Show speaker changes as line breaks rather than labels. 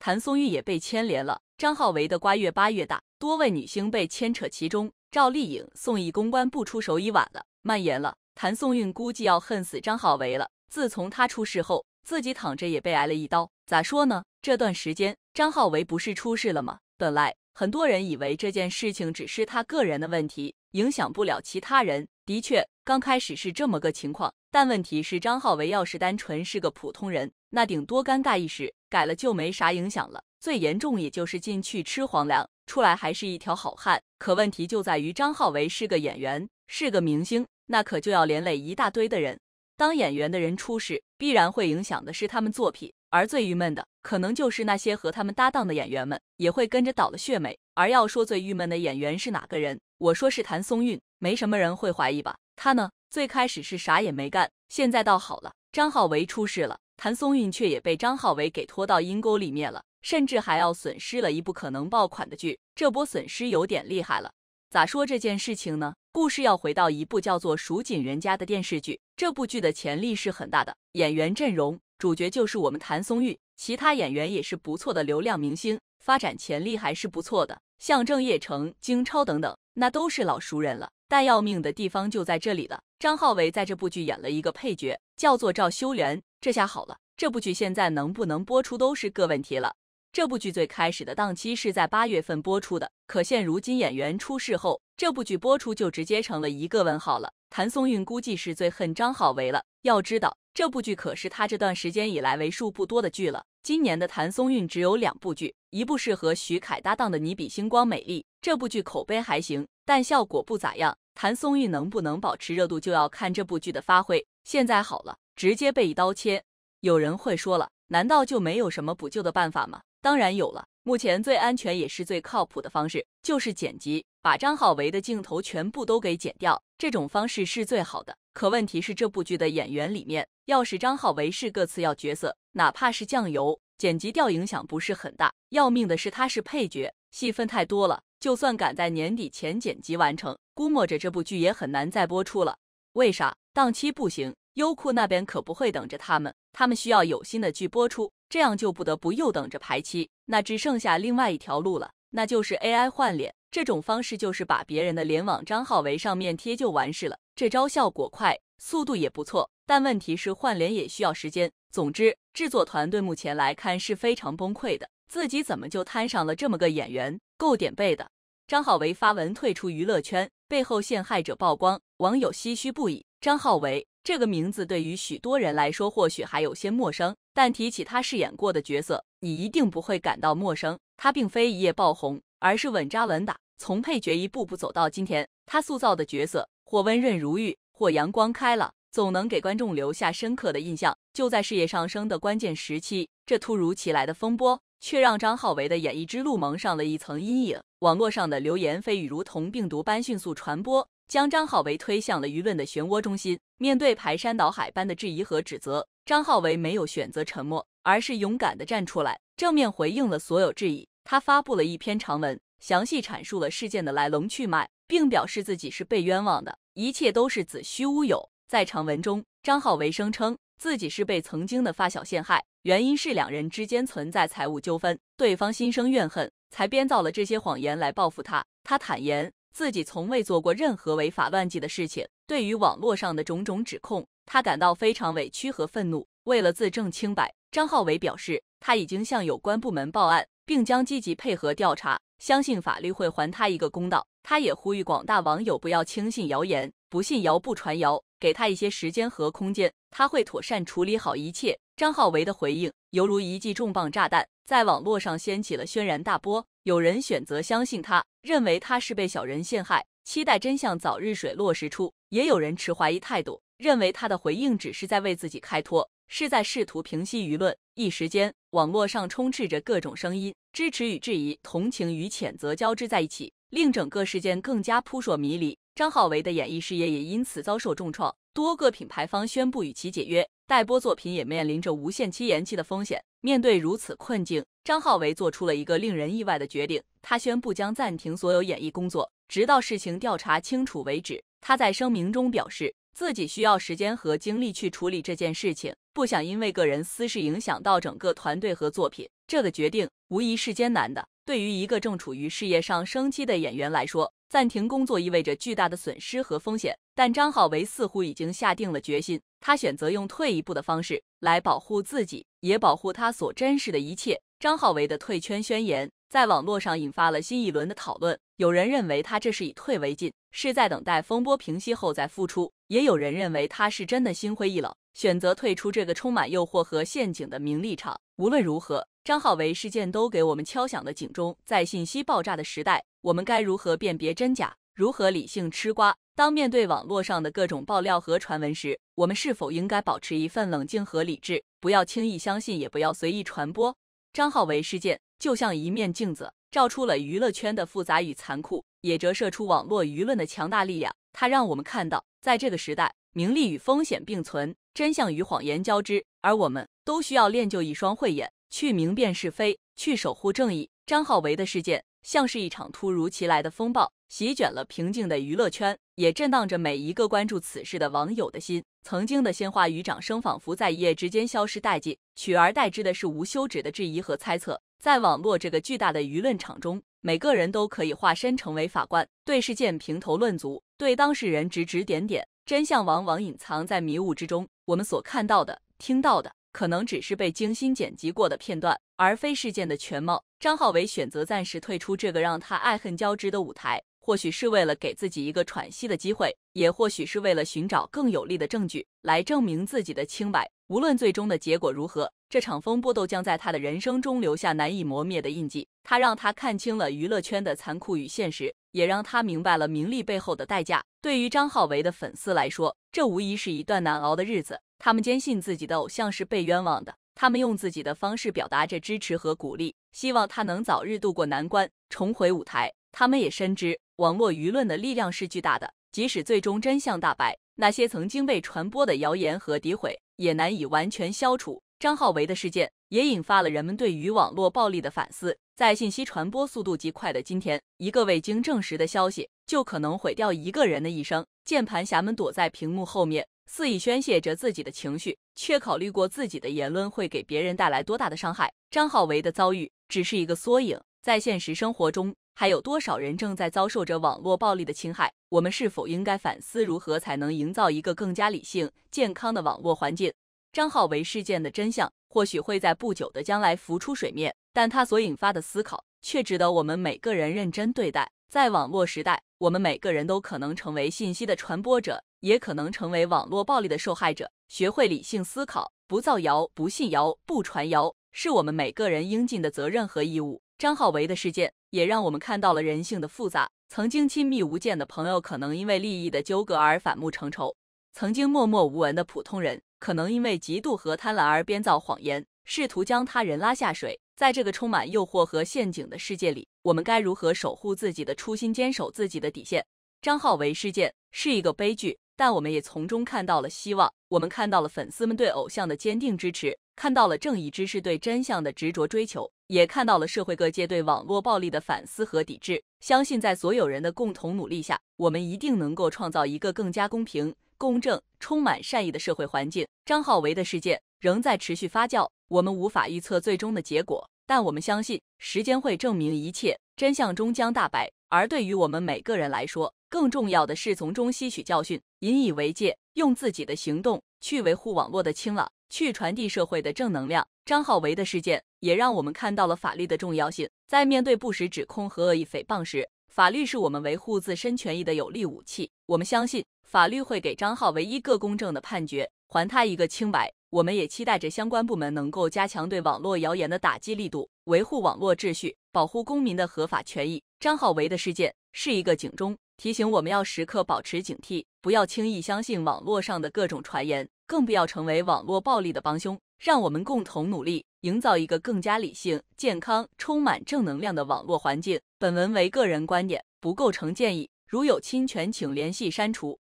谭松韵也被牵连了，张浩维的瓜越扒越大，多位女星被牵扯其中。赵丽颖、宋轶公关不出手已晚了，蔓延了。谭松韵估计要恨死张浩维了。自从他出事后，自己躺着也被挨了一刀。咋说呢？这段时间张浩维不是出事了吗？本来很多人以为这件事情只是他个人的问题，影响不了其他人。的确，刚开始是这么个情况。但问题是，张浩维要是单纯是个普通人。那顶多尴尬一时，改了就没啥影响了。最严重也就是进去吃皇粮，出来还是一条好汉。可问题就在于张浩维是个演员，是个明星，那可就要连累一大堆的人。当演员的人出事，必然会影响的是他们作品，而最郁闷的可能就是那些和他们搭档的演员们，也会跟着倒了血霉。而要说最郁闷的演员是哪个人，我说是谭松韵，没什么人会怀疑吧？他呢，最开始是啥也没干，现在倒好了，张浩维出事了。谭松韵却也被张浩伟给拖到阴沟里面了，甚至还要损失了一部可能爆款的剧，这波损失有点厉害了。咋说这件事情呢？故事要回到一部叫做《蜀锦人家》的电视剧，这部剧的潜力是很大的。演员阵容，主角就是我们谭松韵，其他演员也是不错的流量明星，发展潜力还是不错的，像郑业成、金超等等，那都是老熟人了。但要命的地方就在这里了，张浩伟在这部剧演了一个配角，叫做赵修缘。这下好了，这部剧现在能不能播出都是个问题了。这部剧最开始的档期是在八月份播出的，可现如今演员出事后，这部剧播出就直接成了一个问号了。谭松韵估计是最恨张浩为了，要知道这部剧可是她这段时间以来为数不多的剧了。今年的谭松韵只有两部剧，一部是和徐凯搭档的《你比星光美丽》，这部剧口碑还行，但效果不咋样。谭松韵能不能保持热度，就要看这部剧的发挥。现在好了。直接被一刀切，有人会说了，难道就没有什么补救的办法吗？当然有了，目前最安全也是最靠谱的方式就是剪辑，把张浩维的镜头全部都给剪掉，这种方式是最好的。可问题是这部剧的演员里面，要是张浩维是个次要角色，哪怕是酱油，剪辑掉影响不是很大。要命的是他是配角，戏份太多了，就算赶在年底前剪辑完成，估摸着这部剧也很难再播出了。为啥？档期不行。优酷那边可不会等着他们，他们需要有新的剧播出，这样就不得不又等着排期。那只剩下另外一条路了，那就是 AI 换脸。这种方式就是把别人的脸往张浩维上面贴就完事了。这招效果快，速度也不错，但问题是换脸也需要时间。总之，制作团队目前来看是非常崩溃的，自己怎么就摊上了这么个演员，够点背的。张浩维发文退出娱乐圈，背后陷害者曝光，网友唏嘘不已。张浩维。这个名字对于许多人来说或许还有些陌生，但提起他饰演过的角色，你一定不会感到陌生。他并非一夜爆红，而是稳扎稳打，从配角一步步走到今天。他塑造的角色，或温润如玉，或阳光开朗，总能给观众留下深刻的印象。就在事业上升的关键时期，这突如其来的风波却让张浩维的演艺之路蒙上了一层阴影。网络上的流言蜚语如同病毒般迅速传播。将张浩为推向了舆论的漩涡中心。面对排山倒海般的质疑和指责，张浩为没有选择沉默，而是勇敢的站出来，正面回应了所有质疑。他发布了一篇长文，详细阐述了事件的来龙去脉，并表示自己是被冤枉的，一切都是子虚乌有。在长文中，张浩为声称自己是被曾经的发小陷害，原因是两人之间存在财务纠纷，对方心生怨恨，才编造了这些谎言来报复他。他坦言。自己从未做过任何违法乱纪的事情，对于网络上的种种指控，他感到非常委屈和愤怒。为了自证清白，张浩维表示他已经向有关部门报案，并将积极配合调查，相信法律会还他一个公道。他也呼吁广大网友不要轻信谣言，不信谣不传谣，给他一些时间和空间，他会妥善处理好一切。张浩维的回应犹如一记重磅炸弹，在网络上掀起了轩然大波。有人选择相信他。认为他是被小人陷害，期待真相早日水落石出。也有人持怀疑态度，认为他的回应只是在为自己开脱，是在试图平息舆论。一时间，网络上充斥着各种声音，支持与质疑、同情与谴责交织在一起，令整个事件更加扑朔迷离。张浩维的演艺事业也因此遭受重创，多个品牌方宣布与其解约，待播作品也面临着无限期延期的风险。面对如此困境，张浩维做出了一个令人意外的决定。他宣布将暂停所有演艺工作，直到事情调查清楚为止。他在声明中表示，自己需要时间和精力去处理这件事情，不想因为个人私事影响到整个团队和作品。这个决定无疑是艰难的，对于一个正处于事业上升期的演员来说，暂停工作意味着巨大的损失和风险。但张浩维似乎已经下定了决心，他选择用退一步的方式来保护自己，也保护他所珍视的一切。张浩维的退圈宣言。在网络上引发了新一轮的讨论。有人认为他这是以退为进，是在等待风波平息后再复出；也有人认为他是真的心灰意冷，选择退出这个充满诱惑和陷阱的名利场。无论如何，张浩维事件都给我们敲响了警钟。在信息爆炸的时代，我们该如何辨别真假，如何理性吃瓜？当面对网络上的各种爆料和传闻时，我们是否应该保持一份冷静和理智，不要轻易相信，也不要随意传播？张浩维事件。就像一面镜子，照出了娱乐圈的复杂与残酷，也折射出网络舆论的强大力量。它让我们看到，在这个时代，名利与风险并存，真相与谎言交织，而我们都需要练就一双慧眼，去明辨是非，去守护正义。张浩维的事件，像是一场突如其来的风暴。席卷了平静的娱乐圈，也震荡着每一个关注此事的网友的心。曾经的鲜花与掌声仿佛在一夜之间消失殆尽，取而代之的是无休止的质疑和猜测。在网络这个巨大的舆论场中，每个人都可以化身成为法官，对事件评头论足，对当事人指指点点。真相往往隐藏在迷雾之中，我们所看到的、听到的，可能只是被精心剪辑过的片段，而非事件的全貌。张浩伟选择暂时退出这个让他爱恨交织的舞台。或许是为了给自己一个喘息的机会，也或许是为了寻找更有力的证据来证明自己的清白。无论最终的结果如何，这场风波都将在他的人生中留下难以磨灭的印记。他让他看清了娱乐圈的残酷与现实，也让他明白了名利背后的代价。对于张浩维的粉丝来说，这无疑是一段难熬的日子。他们坚信自己的偶像是被冤枉的，他们用自己的方式表达着支持和鼓励，希望他能早日度过难关，重回舞台。他们也深知。网络舆论的力量是巨大的，即使最终真相大白，那些曾经被传播的谣言和诋毁也难以完全消除。张浩维的事件也引发了人们对于网络暴力的反思。在信息传播速度极快的今天，一个未经证实的消息就可能毁掉一个人的一生。键盘侠们躲在屏幕后面肆意宣泄着自己的情绪，却考虑过自己的言论会给别人带来多大的伤害？张浩维的遭遇只是一个缩影，在现实生活中。还有多少人正在遭受着网络暴力的侵害？我们是否应该反思如何才能营造一个更加理性、健康的网络环境？张浩为事件的真相或许会在不久的将来浮出水面，但它所引发的思考却值得我们每个人认真对待。在网络时代，我们每个人都可能成为信息的传播者，也可能成为网络暴力的受害者。学会理性思考，不造谣、不信谣、不传谣，是我们每个人应尽的责任和义务。张浩维的事件也让我们看到了人性的复杂。曾经亲密无间的朋友，可能因为利益的纠葛而反目成仇；曾经默默无闻的普通人，可能因为嫉妒和贪婪而编造谎言，试图将他人拉下水。在这个充满诱惑和陷阱的世界里，我们该如何守护自己的初心，坚守自己的底线？张浩维事件是一个悲剧，但我们也从中看到了希望。我们看到了粉丝们对偶像的坚定支持。看到了正义之士对真相的执着追求，也看到了社会各界对网络暴力的反思和抵制。相信在所有人的共同努力下，我们一定能够创造一个更加公平、公正、充满善意的社会环境。张浩维的事件仍在持续发酵，我们无法预测最终的结果，但我们相信时间会证明一切，真相终将大白。而对于我们每个人来说，更重要的是从中吸取教训，引以为戒，用自己的行动。去维护网络的清朗，去传递社会的正能量。张浩维的事件也让我们看到了法律的重要性。在面对不实指控和恶意诽谤时，法律是我们维护自身权益的有力武器。我们相信法律会给张浩维一个公正的判决，还他一个清白。我们也期待着相关部门能够加强对网络谣言的打击力度，维护网络秩序，保护公民的合法权益。张浩维的事件是一个警钟。提醒我们要时刻保持警惕，不要轻易相信网络上的各种传言，更不要成为网络暴力的帮凶。让我们共同努力，营造一个更加理性、健康、充满正能量的网络环境。本文为个人观点，不构成建议。如有侵权，请联系删除。